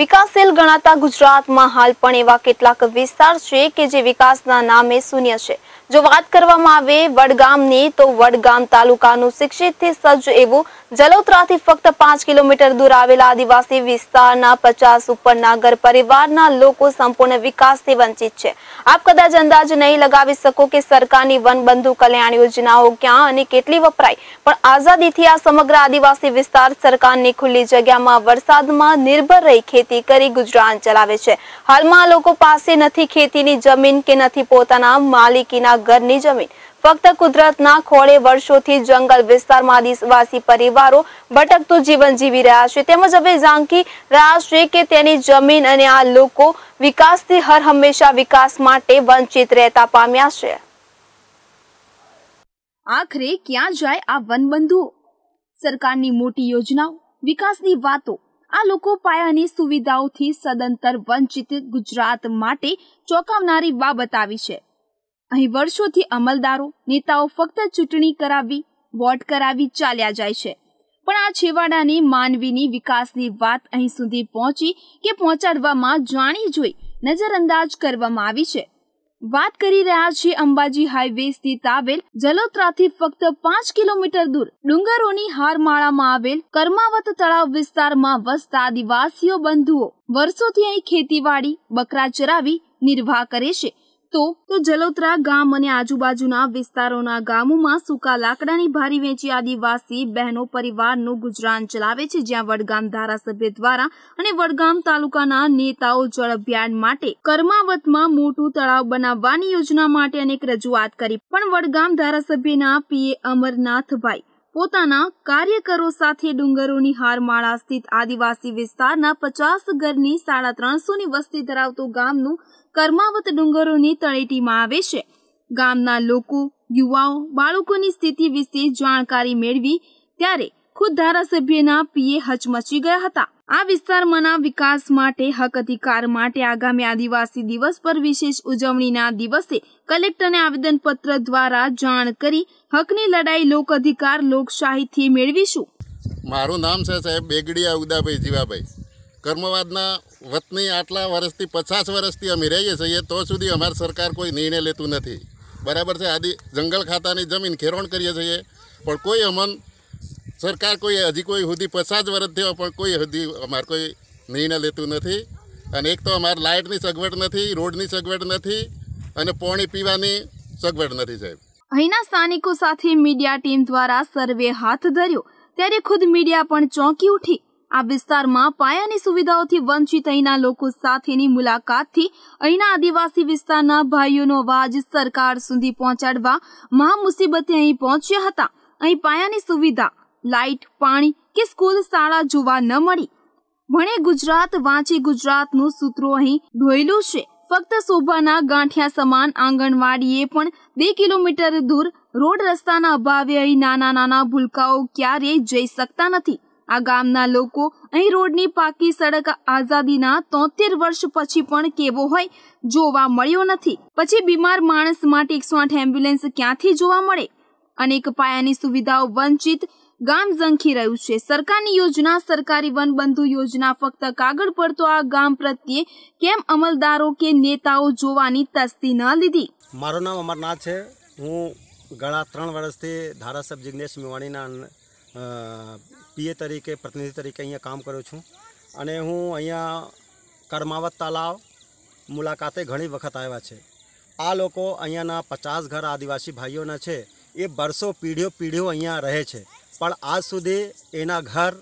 વિકાસશીલ ગણાતા ગુજરાતમાં હાલ પણ એવા કેટલાક વિસ્તાર છે કે જે વિકાસના નામે શૂન્ય છે જો વાત કરવામાં આવે વડગામની તો વડગામ તાલુકાનું શિક્ષિતથી સજ્જ એવું જલોત્રાથી ફક્ત પાંચ કિલોમીટર દૂર આવેલા આદિવાસી વિસ્તારના પચાસ ઉપર નાગર પરિવારના લોકો સંપૂર્ણ વિકાસથી વંચિત છે આપ કદાચ અંદાજ નહીં લગાવી શકો કે સરકારની વનબંધુ કલ્યાણ યોજનાઓ ક્યાં અને કેટલી વપરાય પણ આઝાદીથી આ સમગ્ર આદિવાસી વિસ્તાર સરકારની ખુલ્લી જગ્યામાં વરસાદમાં નિર્ભર રહી ખેતી કરી ગુજરાન ચલાવે છે હાલમાં લોકો પાસે નથી ખેતીની જમીન કે નથી પોતાના માલિકીના ઘરની જમીન ફક્ત કુદરતના ખોળે વર્ષોથી જંગલ વિસ્તારમાં આદિવાસી પરિવારો ભટકતું જીવન જીવી રહ્યા છે તેમજ હવે ઝાંકી રહ્યા છે કે તેની જમીન અને આ લોકો વિકાસથી હર હંમેશા વિકાસ માટે વંચિત રહેતા પામ્યા છે આખરે ક્યાં જાય આ વનબંધુઓ સરકારની મોટી યોજનાઓ વિકાસની વાતો આ લોકો પાયાની સુવિધાઓથી સદંતર વંચિત ગુજરાત માટે ચોંકાવનારી બાબત આવી છે અહીં વર્ષોથી અમલદારો નેતાઓ ફક્ત ચૂંટણી કરાવી વોટ કરાવી ચાલ્યા જાય છે પણ આ છેવાડાની માનવીની વિકાસની વાત અહીં સુધી પહોંચી કે પહોંચાડવામાં જાણી જોઈ નજરઅંદાજ કરવામાં આવી છે વાત કરી રહ્યા છીએ અંબાજી હાઈવે સ્થિત આવેલ જલોત્રાથી ફક્ત પાંચ કિલોમીટર દૂર ડુંગરોની હારમાળામાં આવેલ કર્માવત તળાવ વિસ્તારમાં વસતા આદિવાસીઓ બંધુઓ વર્ષોથી અહીં ખેતીવાડી બકરા ચરાવી નિર્વાહ કરે છે તો તો જલોત્રા ગામ અને આજુબાજુના વિસ્તારોના ગામોમાં સૂકા લાકડાની ભારી વેચી આદિવાસી બહેનો પરિવારનું ગુજરાન ચલાવે છે જ્યાં વડગામ ધારાસભ્ય દ્વારા અને વડગામ તાલુકાના નેતાઓ જળ અભિયાન માટે કર્માવતમાં મોટું તળાવ બનાવવાની યોજના માટે અનેક રજૂઆત કરી પણ વડગામ ધારાસભ્યના પીએ અમરનાથભાઈ પોતાના કાર્યકરો સાથે ડુંગરોની હારમાળા સ્થિત આદિવાસી વિસ્તારના પચાસ ઘરની સાડા ત્રણસોની વસ્તી ધરાવતું ગામનું કર્માવત ડુંગરોની તળેટીમાં આવે છે ગામના લોકો યુવાઓ બાળકોની સ્થિતિ વિશે જાણકારી મેળવી ત્યારે ખુદ ધારાસભ્યના પીએ હચમચી ગયા હતા આ વિસ્તારમાંના વિકાસ માટે હક અધિકાર માટે આગામી આદિવાસી દિવસ પર વિશેષ ઉજવણીના દિવસે કલેક્ટરને આવેદનપત્ર દ્વારા જાણ કરી હકની લડાઈ લોક અધિકાર લોકશાહીથી મેળવીશું મારું નામ છે સાહેબ બેગડીયા ઉદાભાઈ જીવાભાઈ કર્મવાદના વતની આટલા વર્ષથી પચાસ વર્ષથી અમે રહીએ છીએ તો સુધી અમારી સરકાર કોઈ નિર્ણય લેતું નથી બરાબર છે આદિ જંગલ ખાતાની જમીન ખેરોણ કરીએ છીએ પણ કોઈ અમન સરકાર કોઈ હજી કોઈ સુધી પસાદ વર્ષ થયો પણ કોઈ હજી અમારે કોઈ નિર્ણય લેતું નથી અને એક તો અમારે લાઇટની સગવડ નથી રોડની સગવડ નથી અને પોણી પીવાની સગવડ નથી સાહેબ અહીંના સ્થાનિકો સાથે મીડિયા ટીમ દ્વારા સર્વે હાથ ધર્યો ત્યારે ખુદ મીડિયા પણ ચોંકી ઉઠી આ વિસ્તારમાં પાયાની સુવિધાઓથી વંચિત અહીંના લોકો સાથેની મુલાકાતથી અહીંના આદિવાસી વિસ્તારના ભાઈઓનો અવાજ સરકાર સુધી પહોંચાડવા મહા મુસીબતે અહીં પહોંચ્યા હતા અહીં પાયાની સુવિધા લાઇટ પાણી કે સ્કૂલ શાળા જોવા ન મળી ભણે ગુજરાત વાંચે ગુજરાતનું સૂત્રો અહીં ઢોયેલું છે ફક્ત શોભાના ગાંઠિયા સમાન આંગણવાડીએ પણ બે કિલોમીટર દૂર રોડ રસ્તાના અભાવે અહીં નાના નાના ભૂલકાઓ ક્યારેય જઈ શકતા નથી આ ગામના લોકો અહીં રોડની પાકી સડક આઝાદીના તોતેર વર્ષ પછી પણ કેવો હોય જોવા મળ્યો નથી પછી બીમાર માણસ માટે એકસો આઠ એમ્બ્યુલન્સ ક્યાંથી જોવા મળે અનેક પાયાની સુવિધાઓ વંચિત ગામ ઝંખી રહ્યું છે સરકારની યોજના સરકારી વન બંધુ યોજના ફક્ત કાગળ પર તો આ ગામ પ્રત્યે કેમ અમલદારો કે નેતાઓ જોવાની તસ્તી ન લીધી મારું નામ અમરનાથ છે હું ગળા ત્રણ વર્ષથી ધારાસભ્ય જિગ્નેશ મેવાણીના પીએ તરીકે પ્રતિનિધિ તરીકે અહીંયા કામ કરું છું અને હું અહીંયા કરમાવત તલાવ મુલાકાતે ઘણી વખત આવ્યા છે આ લોકો અહીંયાના પચાસ ઘર આદિવાસી ભાઈઓના છે એ બરસો પીઢીઓ પીઢીઓ અહીંયા રહે છે પણ આજ સુધી એના ઘર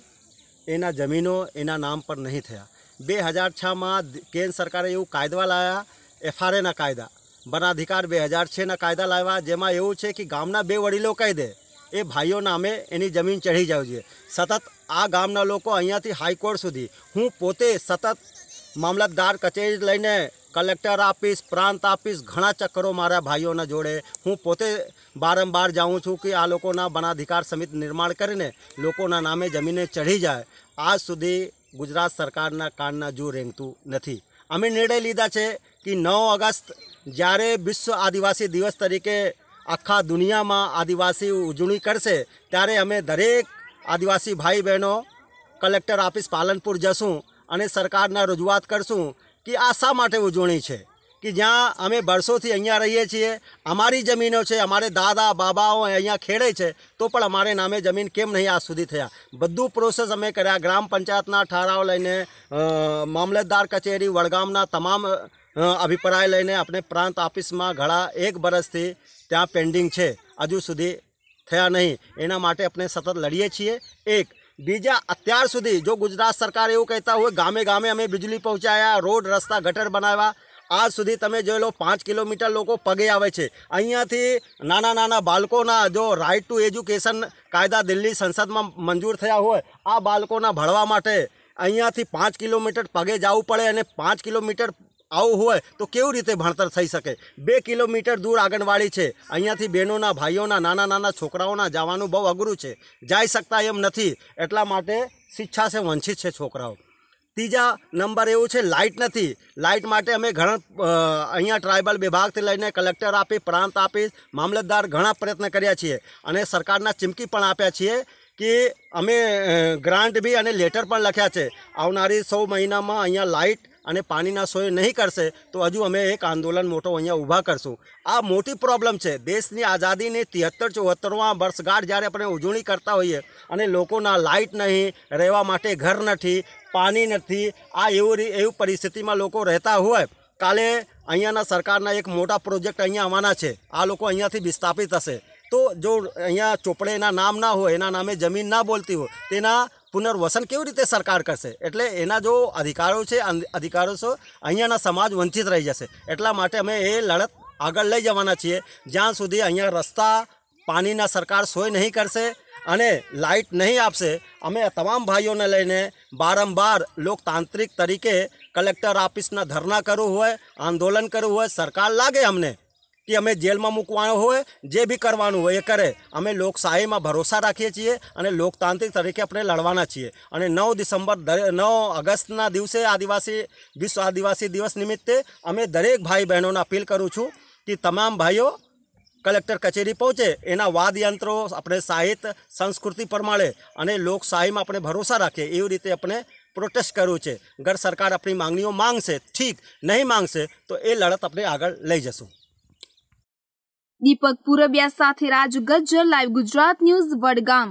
એના જમીનો એના નામ પર નહીં થયા બે હજાર છમાં કેન્દ્ર સરકારે એવું કાયદા લાવ્યા એફઆરએના કાયદા વનાધિકાર બે હજાર છના કાયદા લાવ્યા જેમાં એવું છે કે ગામના બે વડીલો કહી દે એ ભાઈઓ નામે એની જમીન ચઢી જાવ જોઈએ સતત આ ગામના લોકો અહીંયાથી હાઈકોર્ટ સુધી હું પોતે સતત મામલતદાર કચેરી લઈને કલેક્ટર ઓફિસ પ્રાંત ઓફિસ ઘણા ચક્કરો મારા ભાઈઓના જોડે હું પોતે બારંબાર જાઉં છું કે આ લોકોના વનાધિકાર સમિતિ નિર્માણ કરીને લોકોના નામે જમીને ચઢી જાય આજ સુધી ગુજરાત સરકારના કાનના જૂ રેંગતું નથી અમે નિર્ણય લીધા છે કે નવ ઓગસ્ટ જ્યારે વિશ્વ આદિવાસી દિવસ તરીકે આખા દુનિયામાં આદિવાસી ઉજવણી કરશે ત્યારે અમે દરેક આદિવાસી ભાઈ બહેનો કલેક્ટર ઓફિસ પાલનપુર જશું અને સરકારના રજૂઆત કરશું કે આ શા માટે ઉજવણી છે કે જ્યાં અમે વર્ષોથી અહીંયા રહીએ છીએ અમારી જમીનો છે અમારે દાદા બાબાઓ અહીંયા ખેડે છે તો પણ અમારે નામે જમીન કેમ નહીં આ સુધી થયા બધું પ્રોસેસ અમે કર્યા ગ્રામ પંચાયતના ઠરાવ લઈને મામલતદાર કચેરી વડગામના તમામ અભિપ્રાય લઈને આપણે પ્રાંત ઓફિસમાં ઘણા એક વરસથી ત્યાં પેન્ડિંગ છે હજુ સુધી થયા નહીં એના માટે આપણે સતત લડીએ છીએ એક બીજા અત્યાર સુધી જો ગુજરાત સરકાર એવું કહેતા હોય ગામે ગામે અમે વીજળી પહોંચાયા રોડ રસ્તા ગટર બનાવ્યા આજ સુધી તમે જોઈ લો પાંચ કિલોમીટર લોકો પગે આવે છે અહીંયાથી નાના નાના બાળકોના જો રાઇટ ટુ એજ્યુકેશન કાયદા દિલ્હી સંસદમાં મંજૂર થયા હોય આ બાળકોના ભણવા માટે અહીંયાથી પાંચ કિલોમીટર પગે જવું પડે અને પાંચ કિલોમીટર આવું હોય તો કેવી રીતે ભણતર થઈ શકે બે કિલોમીટર દૂર આંગણવાડી છે અહીંયાથી બહેનોના ભાઈઓના નાના નાના છોકરાઓના જવાનું બહુ અઘરું છે જઈ શકતા એમ નથી એટલા માટે શિક્ષા છે વંચિત છે છોકરાઓ ત્રીજા નંબર એવું છે લાઇટ નથી લાઇટ માટે અમે ઘણા અહીંયા ટ્રાઇબલ વિભાગથી લઈને કલેક્ટર આપી પ્રાંત આપી મામલતદાર ઘણા પ્રયત્ન કર્યા છીએ અને સરકારના ચીમકી પણ આપ્યા છીએ કે અમે ગ્રાન્ટ બી અને લેટર પણ લખ્યા છે આવનારી સૌ મહિનામાં અહીંયા લાઇટ અને પાણી ના સોય નહીં કરસે તો અજુ અમે એક આંદોલન મોટો અહીંયા ઊભા કરશું આ મોટી પ્રોબ્લેમ છે દેશની આઝાદી ને 73 74 વાર્ષગાઢ જા રે આપણે ઉજવણી કરતા હોય એ અને લોકો ના લાઈટ નહીં રહેવા માટે ઘર નથી પાણી નથી આ એવું એવું પરિસ્થિતિ માં લોકો રહેતા હોય કાલે અહીંયા ના સરકાર ના એક મોટો પ્રોજેક્ટ અહીંયા આવવાના છે આ લોકો અહીંયા થી વિસ્થાપિત થશે તો જો અહીંયા ચોપડે ના નામ ના હોય એના નામે જમીન ના બોલતી હોય તેના पुनर्वसन केव रीते सरकार करसे એટલે એના જો અધિકારો છે અધિકારો સો અહીંયાના સમાજ વંચિત રહી જશે એટલા માટે અમે એ લડત આગળ લઈ જવાના છે જ્યાં સુધી અહીંયા રસ્તા પાણી ના સરકાર સોય નહીં કરસે અને લાઈટ નહીં આપે અમે તમામ ભાઈઓને લઈને बारंबार લોકતાંત્રિક તરીકે કલેક્ટર ઓફિસના ધરણા કરો હોય આંદોલન કરો હોય સરકાર લાગે અમને કે અમે જેલમાં મૂકવાનો હોય જે બી કરવાનું હોય એ કરે અમે લોકશાહીમાં ભરોસા રાખીએ છીએ અને લોકતાંત્રિક તરીકે આપણે લડવાના છીએ અને નવ ડિસેમ્બર નવ ઓગસ્ટના દિવસે આદિવાસી વિશ્વ આદિવાસી દિવસ નિમિત્તે અમે દરેક ભાઈ બહેનોને અપીલ કરું છું કે તમામ ભાઈઓ કલેક્ટર કચેરી પહોંચે એના વાદયંત્રો આપણે સાહિત્ય સંસ્કૃતિ પ્રમાણે અને લોકશાહીમાં આપણે ભરોસા રાખીએ એવી રીતે આપણે પ્રોટેસ્ટ કર્યું છે અગર સરકાર આપણી માંગણીઓ માંગશે ઠીક નહીં માંગશે તો એ લડત આપણે આગળ લઈ જશું દીપક પુરબિયા સાથે રાજ ગજ્જર લાઈવ ગુજરાત ન્યૂઝ વડગામ